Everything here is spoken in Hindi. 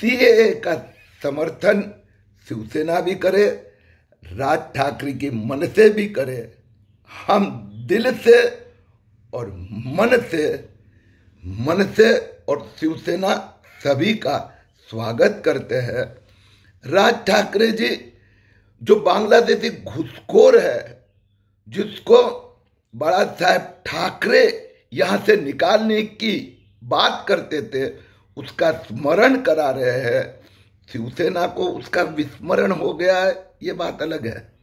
सीए का समर्थन शिवसेना भी करे राज ठाकरे के मन से भी करे हम दिल से और मन से मन से और शिवसेना सभी का स्वागत करते हैं राज ठाकरे जी जो बांग्लादेशी घुसखोर है जिसको बड़ा साहेब ठाकरे यहाँ से निकालने की बात करते थे उसका स्मरण करा रहे हैं शिवसेना को उसका विस्मरण हो गया है ये बात अलग है